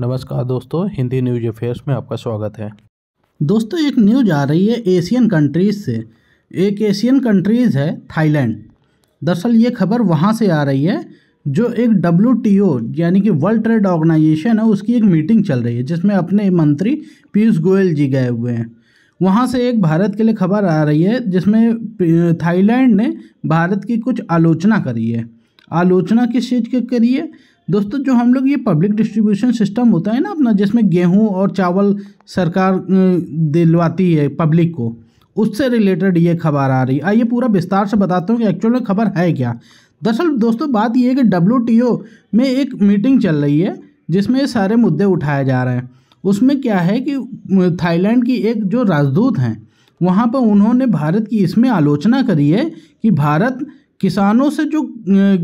नमस्कार दोस्तों Hindi news affairs में आपका स्वागत है दोस्तों एक न्यूज आ रही है एशियन कंट्रीज़ से एक एशियन कंट्रीज़ है थाईलैंड दरअसल ये खबर वहाँ से आ रही है जो एक डब्ल्यू यानी कि वर्ल्ड ट्रेड ऑर्गेनाइजेशन है उसकी एक मीटिंग चल रही है जिसमें अपने मंत्री पीयूष गोयल जी गए हुए हैं वहाँ से एक भारत के लिए खबर आ रही है जिसमें थाईलैंड ने भारत की कुछ आलोचना करी है आलोचना किस चीज़ की करी है दोस्तों जो हम लोग ये पब्लिक डिस्ट्रीब्यूशन सिस्टम होता है ना अपना जिसमें गेहूं और चावल सरकार दिलवाती है पब्लिक को उससे रिलेटेड ये खबर आ रही है आइए पूरा विस्तार से बताता हूँ कि एक्चुअल में खबर है क्या दरअसल दोस्तों बात यह है कि डब्ल्यू में एक मीटिंग चल रही है जिसमें सारे मुद्दे उठाए जा रहे हैं उसमें क्या है कि थाईलैंड की एक जो राजदूत हैं वहाँ पर उन्होंने भारत की इसमें आलोचना करी है कि भारत किसानों से जो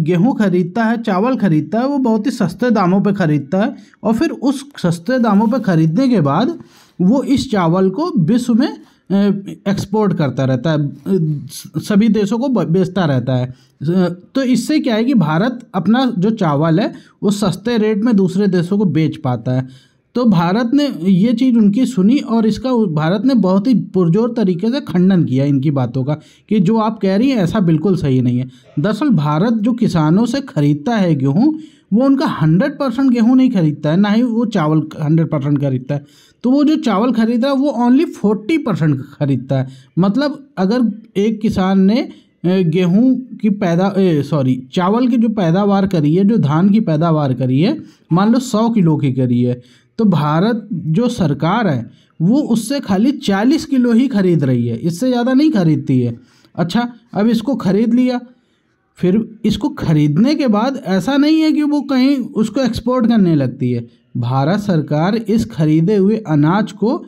गेहूँ खरीदता है चावल खरीदता है वो बहुत ही सस्ते दामों पे ख़रीदता है और फिर उस सस्ते दामों पे ख़रीदने के बाद वो इस चावल को विश्व में एक्सपोर्ट करता रहता है सभी देशों को बेचता रहता है तो इससे क्या है कि भारत अपना जो चावल है वो सस्ते रेट में दूसरे देशों को बेच पाता है तो भारत ने ये चीज़ उनकी सुनी और इसका भारत ने बहुत ही पुरजोर तरीके से खंडन किया इनकी बातों का कि जो आप कह रही हैं ऐसा बिल्कुल सही नहीं है दरअसल भारत जो किसानों से ख़रीदता है गेहूँ वो उनका हंड्रेड परसेंट गेहूँ नहीं खरीदता है ना ही वो चावल हंड्रेड परसेंट खरीदता है तो वो जो चावल खरीद रहा है वो ओनली फोर्टी परसेंट खरीदता है मतलब अगर एक किसान ने गेहूं की पैदा सॉरी चावल की जो पैदावार करी है जो धान की पैदावार करी है मान लो सौ किलो की करी है तो भारत जो सरकार है वो उससे खाली चालीस किलो ही खरीद रही है इससे ज़्यादा नहीं खरीदती है अच्छा अब इसको खरीद लिया फिर इसको खरीदने के बाद ऐसा नहीं है कि वो कहीं उसको एक्सपोर्ट करने लगती है भारत सरकार इस खरीदे हुए अनाज को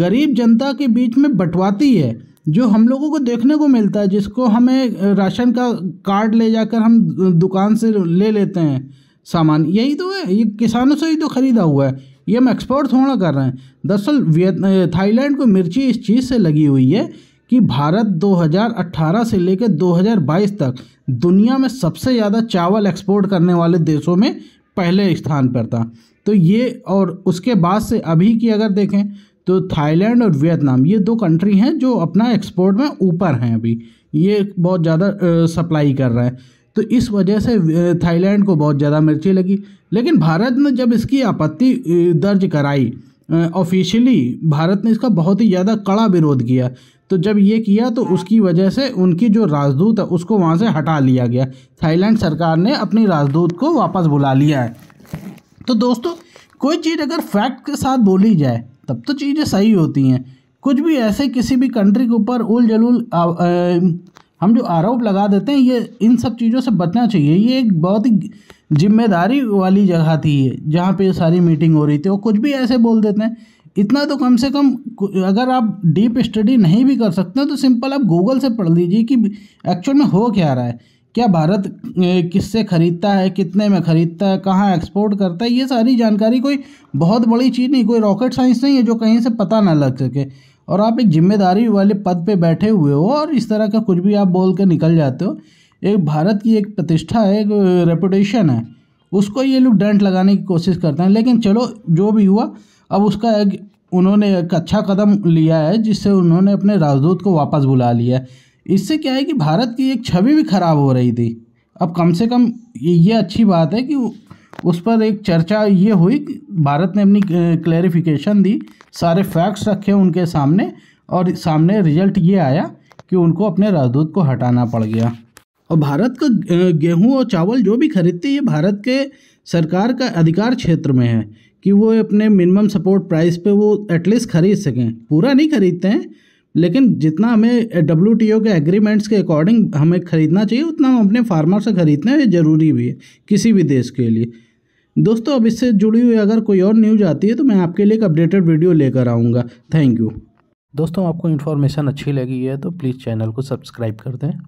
गरीब जनता के बीच में बंटवाती है जो हम लोगों को देखने को मिलता है जिसको हमें राशन का कार्ड ले जाकर हम दुकान से ले लेते हैं सामान यही तो है ये किसानों से ही तो ख़रीदा हुआ है ये हम एक्सपोर्ट थोड़ा कर रहे हैं दरअसल थाईलैंड को मिर्ची इस चीज़ से लगी हुई है कि भारत 2018 से लेकर 2022 तक दुनिया में सबसे ज़्यादा चावल एक्सपोर्ट करने वाले देशों में पहले स्थान पर था तो ये और उसके बाद से अभी की अगर देखें तो थाईलैंड और वियतनाम ये दो कंट्री हैं जो अपना एक्सपोर्ट में ऊपर हैं अभी ये बहुत ज़्यादा सप्लाई कर रहे हैं तो इस वजह से थाईलैंड को बहुत ज़्यादा मिर्ची लगी लेकिन भारत ने जब इसकी आपत्ति दर्ज कराई ऑफिशियली भारत ने इसका बहुत ही ज़्यादा कड़ा विरोध किया तो जब ये किया तो उसकी वजह से उनकी जो राजदूत है उसको वहाँ से हटा लिया गया थाईलैंड सरकार ने अपनी राजदूत को वापस बुला लिया है तो दोस्तों कोई चीज़ अगर फैक्ट के साथ बोली जाए तब तो चीज़ें सही होती हैं कुछ भी ऐसे किसी भी कंट्री के ऊपर उल जलूल हम जो आरोप लगा देते हैं ये इन सब चीज़ों से बचना चाहिए ये एक बहुत ही जिम्मेदारी वाली जगह थी ये जहाँ पे सारी मीटिंग हो रही थी और कुछ भी ऐसे बोल देते हैं इतना तो कम से कम अगर आप डीप स्टडी नहीं भी कर सकते हैं तो सिंपल आप गूगल से पढ़ लीजिए कि एक्चुअल में हो क्या रहा है क्या भारत किससे ख़रीदता है कितने में ख़रीदता है कहाँ एक्सपोर्ट करता है ये सारी जानकारी कोई बहुत बड़ी चीज़ नहीं कोई रॉकेट साइंस नहीं है जो कहीं से पता ना लग सके और आप एक जिम्मेदारी वाले पद पे बैठे हुए हो और इस तरह का कुछ भी आप बोल कर निकल जाते हो एक भारत की एक प्रतिष्ठा है एक रेपुटेशन है उसको ये लोग डेंट लगाने की कोशिश करते हैं लेकिन चलो जो भी हुआ अब उसका एक उन्होंने एक अच्छा कदम लिया है जिससे उन्होंने अपने राजदूत को वापस बुला लिया है इससे क्या है कि भारत की एक छवि भी खराब हो रही थी अब कम से कम ये अच्छी बात है कि उस पर एक चर्चा ये हुई भारत ने अपनी क्लैरिफिकेशन दी सारे फैक्ट्स रखे उनके सामने और सामने रिजल्ट ये आया कि उनको अपने राजदूत को हटाना पड़ गया और भारत का गेहूं और चावल जो भी खरीदते ये भारत के सरकार का अधिकार क्षेत्र में है कि वो अपने मिनिमम सपोर्ट प्राइस पे वो एटलीस्ट खरीद सकें पूरा नहीं खरीदते हैं लेकिन जितना हमें डब्ल्यू के एग्रीमेंट्स के अकॉर्डिंग हमें ख़रीदना चाहिए उतना हम अपने फार्मर से खरीदने है ज़रूरी भी है किसी भी देश के लिए दोस्तों अब इससे जुड़ी हुई अगर कोई और न्यूज़ आती है तो मैं आपके लिए एक अपडेटेड वीडियो लेकर आऊँगा थैंक यू दोस्तों आपको इन्फॉर्मेशन अच्छी लगी है तो प्लीज़ चैनल को सब्सक्राइब कर दें